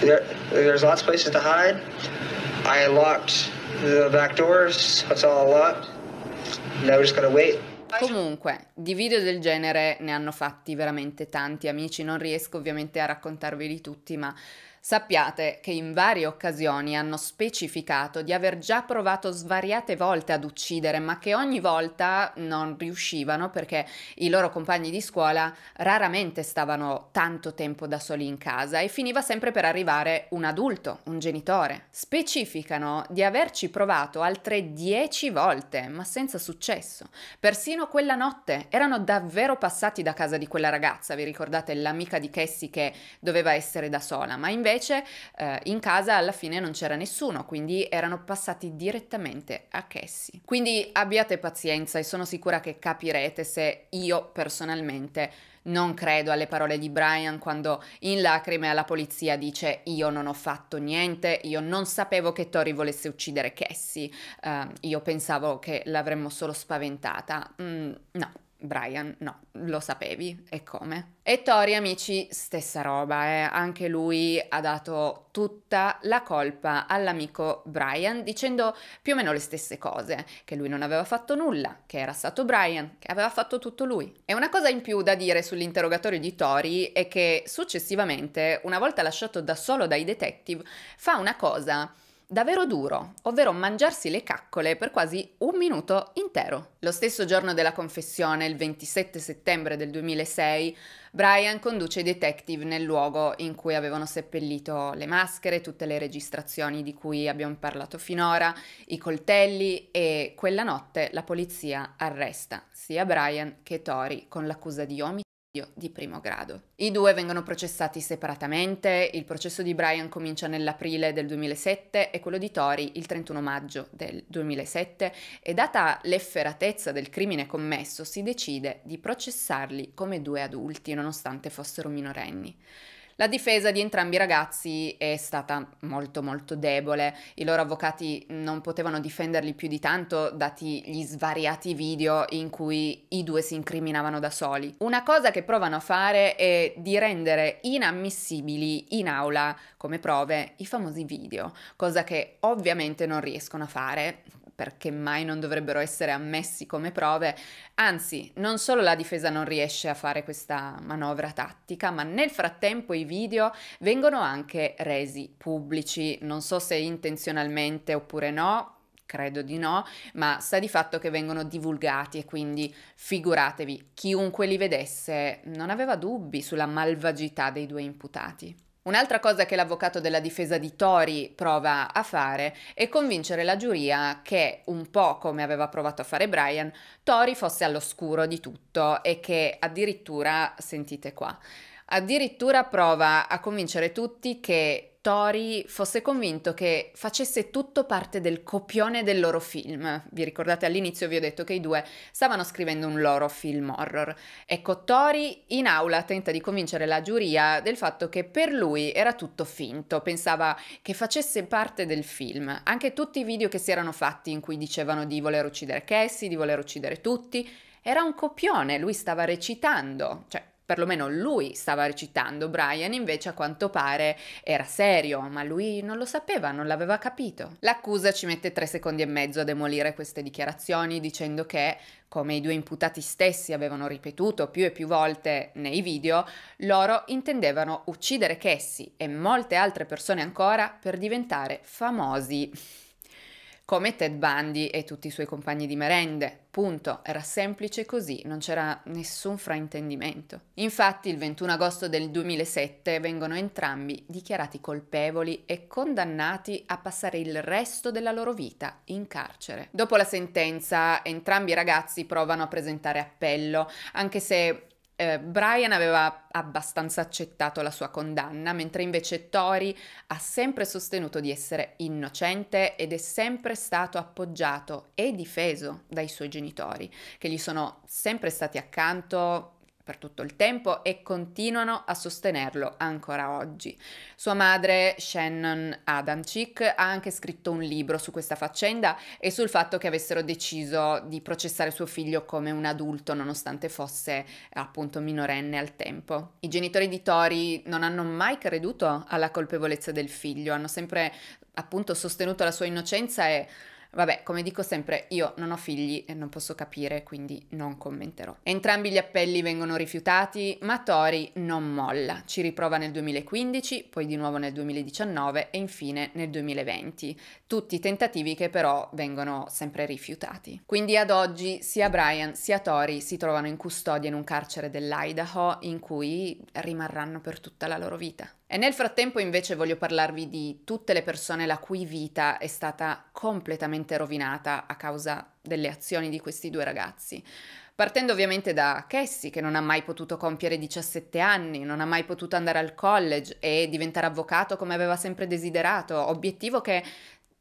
There, there's lots of places to hide. I locked the back doors. That's all I locked. Now we're just gonna wait. Comunque, di video del genere ne hanno fatti veramente tanti, amici, non riesco ovviamente a raccontarveli tutti, ma Sappiate che in varie occasioni hanno specificato di aver già provato svariate volte ad uccidere, ma che ogni volta non riuscivano perché i loro compagni di scuola raramente stavano tanto tempo da soli in casa e finiva sempre per arrivare un adulto, un genitore. Specificano di averci provato altre dieci volte, ma senza successo. Persino quella notte erano davvero passati da casa di quella ragazza, vi ricordate l'amica di Cassie che doveva essere da sola, ma invece Invece eh, in casa alla fine non c'era nessuno, quindi erano passati direttamente a Cassie. Quindi abbiate pazienza e sono sicura che capirete se io personalmente non credo alle parole di Brian quando in lacrime alla polizia dice io non ho fatto niente, io non sapevo che Tori volesse uccidere Cassie, uh, io pensavo che l'avremmo solo spaventata. Mm, no, Brian, no, lo sapevi e come. E Tori, amici, stessa roba, eh. anche lui ha dato tutta la colpa all'amico Brian dicendo più o meno le stesse cose, che lui non aveva fatto nulla, che era stato Brian, che aveva fatto tutto lui. E una cosa in più da dire sull'interrogatorio di Tori è che successivamente, una volta lasciato da solo dai detective, fa una cosa davvero duro, ovvero mangiarsi le caccole per quasi un minuto intero. Lo stesso giorno della confessione, il 27 settembre del 2006, Brian conduce i detective nel luogo in cui avevano seppellito le maschere, tutte le registrazioni di cui abbiamo parlato finora, i coltelli e quella notte la polizia arresta sia Brian che Tori con l'accusa di omicidio di primo grado. I due vengono processati separatamente, il processo di Brian comincia nell'aprile del 2007 e quello di Tori il 31 maggio del 2007 e data l'efferatezza del crimine commesso si decide di processarli come due adulti nonostante fossero minorenni. La difesa di entrambi i ragazzi è stata molto molto debole, i loro avvocati non potevano difenderli più di tanto dati gli svariati video in cui i due si incriminavano da soli. Una cosa che provano a fare è di rendere inammissibili in aula come prove i famosi video, cosa che ovviamente non riescono a fare perché mai non dovrebbero essere ammessi come prove. Anzi, non solo la difesa non riesce a fare questa manovra tattica, ma nel frattempo i video vengono anche resi pubblici. Non so se intenzionalmente oppure no, credo di no, ma sta di fatto che vengono divulgati e quindi figuratevi, chiunque li vedesse non aveva dubbi sulla malvagità dei due imputati. Un'altra cosa che l'avvocato della difesa di Tori prova a fare è convincere la giuria che, un po' come aveva provato a fare Brian, Tori fosse all'oscuro di tutto e che addirittura, sentite qua, addirittura prova a convincere tutti che Tori fosse convinto che facesse tutto parte del copione del loro film. Vi ricordate all'inizio vi ho detto che i due stavano scrivendo un loro film horror. Ecco, Tori in aula tenta di convincere la giuria del fatto che per lui era tutto finto, pensava che facesse parte del film. Anche tutti i video che si erano fatti in cui dicevano di voler uccidere Cassie, di voler uccidere tutti, era un copione, lui stava recitando, cioè perlomeno lui stava recitando, Brian invece a quanto pare era serio, ma lui non lo sapeva, non l'aveva capito. L'accusa ci mette tre secondi e mezzo a demolire queste dichiarazioni dicendo che, come i due imputati stessi avevano ripetuto più e più volte nei video, loro intendevano uccidere Cassie e molte altre persone ancora per diventare famosi come Ted Bundy e tutti i suoi compagni di merende. Punto, era semplice così, non c'era nessun fraintendimento. Infatti il 21 agosto del 2007 vengono entrambi dichiarati colpevoli e condannati a passare il resto della loro vita in carcere. Dopo la sentenza entrambi i ragazzi provano a presentare appello, anche se eh, Brian aveva abbastanza accettato la sua condanna, mentre invece Tori ha sempre sostenuto di essere innocente ed è sempre stato appoggiato e difeso dai suoi genitori, che gli sono sempre stati accanto per tutto il tempo e continuano a sostenerlo ancora oggi. Sua madre, Shannon Adamczyk, ha anche scritto un libro su questa faccenda e sul fatto che avessero deciso di processare suo figlio come un adulto nonostante fosse appunto minorenne al tempo. I genitori di Tori non hanno mai creduto alla colpevolezza del figlio, hanno sempre appunto sostenuto la sua innocenza e Vabbè, come dico sempre, io non ho figli e non posso capire, quindi non commenterò. Entrambi gli appelli vengono rifiutati, ma Tori non molla. Ci riprova nel 2015, poi di nuovo nel 2019 e infine nel 2020. Tutti tentativi che però vengono sempre rifiutati. Quindi ad oggi sia Brian sia Tori si trovano in custodia in un carcere dell'Idaho in cui rimarranno per tutta la loro vita. E nel frattempo invece voglio parlarvi di tutte le persone la cui vita è stata completamente rovinata a causa delle azioni di questi due ragazzi. Partendo ovviamente da Cassie, che non ha mai potuto compiere 17 anni, non ha mai potuto andare al college e diventare avvocato come aveva sempre desiderato, obiettivo che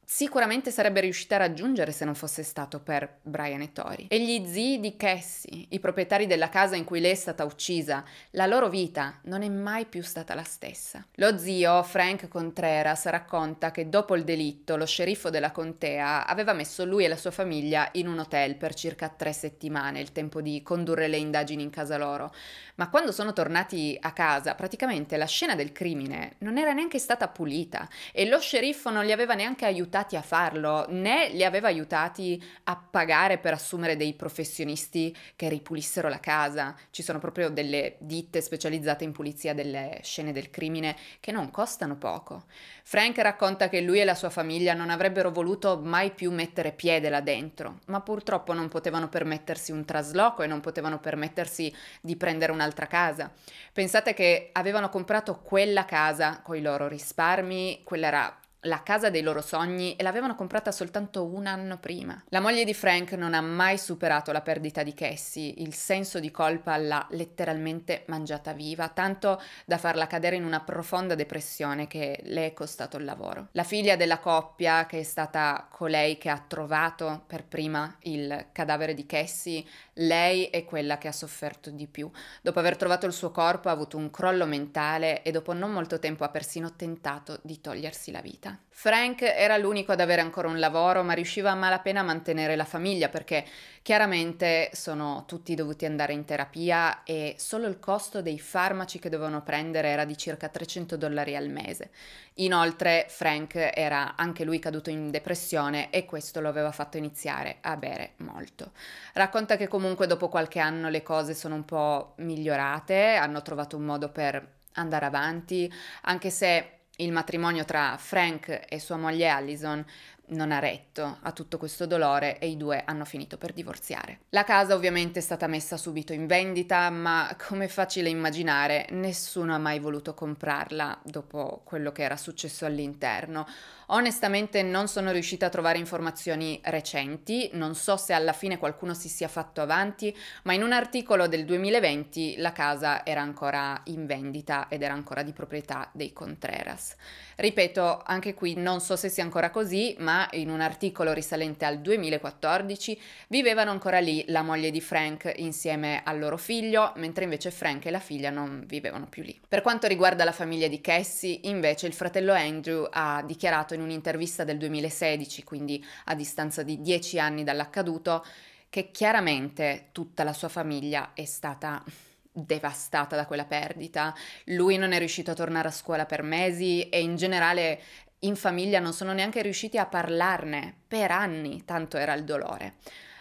sicuramente sarebbe riuscita a raggiungere se non fosse stato per Brian e Tori. E gli zii di Cassie, i proprietari della casa in cui lei è stata uccisa, la loro vita non è mai più stata la stessa. Lo zio, Frank Contreras, racconta che dopo il delitto lo sceriffo della contea aveva messo lui e la sua famiglia in un hotel per circa tre settimane, il tempo di condurre le indagini in casa loro. Ma quando sono tornati a casa, praticamente la scena del crimine non era neanche stata pulita e lo sceriffo non li aveva neanche aiutati aiutati a farlo, né li aveva aiutati a pagare per assumere dei professionisti che ripulissero la casa. Ci sono proprio delle ditte specializzate in pulizia delle scene del crimine che non costano poco. Frank racconta che lui e la sua famiglia non avrebbero voluto mai più mettere piede là dentro, ma purtroppo non potevano permettersi un trasloco e non potevano permettersi di prendere un'altra casa. Pensate che avevano comprato quella casa con i loro risparmi, quella era la casa dei loro sogni e l'avevano comprata soltanto un anno prima. La moglie di Frank non ha mai superato la perdita di Cassie, il senso di colpa l'ha letteralmente mangiata viva, tanto da farla cadere in una profonda depressione che le è costato il lavoro. La figlia della coppia, che è stata colei che ha trovato per prima il cadavere di Cassie, lei è quella che ha sofferto di più. Dopo aver trovato il suo corpo ha avuto un crollo mentale e dopo non molto tempo ha persino tentato di togliersi la vita. Frank era l'unico ad avere ancora un lavoro, ma riusciva a malapena a mantenere la famiglia perché chiaramente sono tutti dovuti andare in terapia e solo il costo dei farmaci che dovevano prendere era di circa 300 dollari al mese. Inoltre Frank era anche lui caduto in depressione e questo lo aveva fatto iniziare a bere molto. Racconta che comunque dopo qualche anno le cose sono un po' migliorate, hanno trovato un modo per andare avanti, anche se il matrimonio tra Frank e sua moglie Allison non ha retto a tutto questo dolore e i due hanno finito per divorziare. La casa ovviamente è stata messa subito in vendita, ma come facile immaginare, nessuno ha mai voluto comprarla dopo quello che era successo all'interno. Onestamente non sono riuscita a trovare informazioni recenti, non so se alla fine qualcuno si sia fatto avanti, ma in un articolo del 2020 la casa era ancora in vendita ed era ancora di proprietà dei Contreras. Ripeto, anche qui non so se sia ancora così, ma in un articolo risalente al 2014 vivevano ancora lì la moglie di Frank insieme al loro figlio, mentre invece Frank e la figlia non vivevano più lì. Per quanto riguarda la famiglia di Cassie, invece il fratello Andrew ha dichiarato in un'intervista del 2016, quindi a distanza di dieci anni dall'accaduto, che chiaramente tutta la sua famiglia è stata devastata da quella perdita. Lui non è riuscito a tornare a scuola per mesi e in generale in famiglia non sono neanche riusciti a parlarne per anni, tanto era il dolore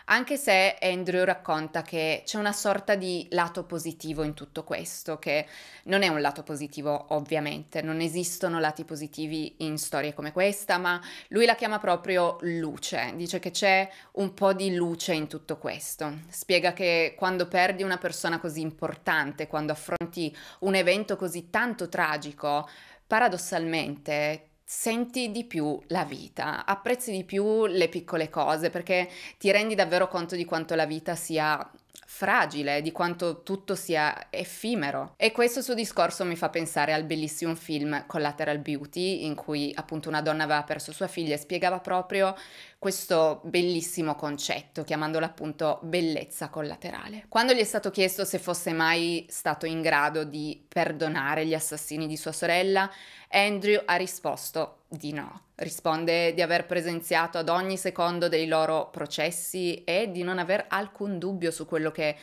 anche se Andrew racconta che c'è una sorta di lato positivo in tutto questo, che non è un lato positivo ovviamente, non esistono lati positivi in storie come questa, ma lui la chiama proprio luce, dice che c'è un po' di luce in tutto questo, spiega che quando perdi una persona così importante, quando affronti un evento così tanto tragico, paradossalmente senti di più la vita, apprezzi di più le piccole cose perché ti rendi davvero conto di quanto la vita sia fragile, di quanto tutto sia effimero. E questo suo discorso mi fa pensare al bellissimo film Collateral Beauty, in cui appunto una donna aveva perso sua figlia e spiegava proprio questo bellissimo concetto, chiamandolo appunto bellezza collaterale. Quando gli è stato chiesto se fosse mai stato in grado di perdonare gli assassini di sua sorella, Andrew ha risposto di no. Risponde di aver presenziato ad ogni secondo dei loro processi e di non aver alcun dubbio su quello che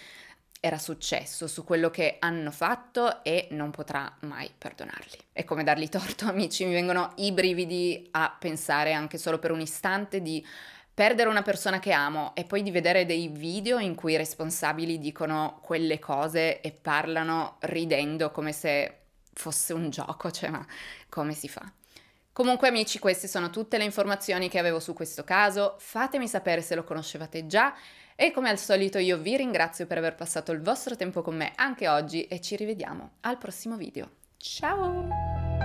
era successo, su quello che hanno fatto e non potrà mai perdonarli. È come dargli torto, [laughs] amici, mi vengono i brividi a pensare anche solo per un istante di perdere una persona che amo e poi di vedere dei video in cui i responsabili dicono quelle cose e parlano ridendo come se fosse un gioco, [laughs] cioè ma come si fa? Comunque amici, queste sono tutte le informazioni che avevo su questo caso, fatemi sapere se lo conoscevate già e come al solito io vi ringrazio per aver passato il vostro tempo con me anche oggi e ci rivediamo al prossimo video. Ciao!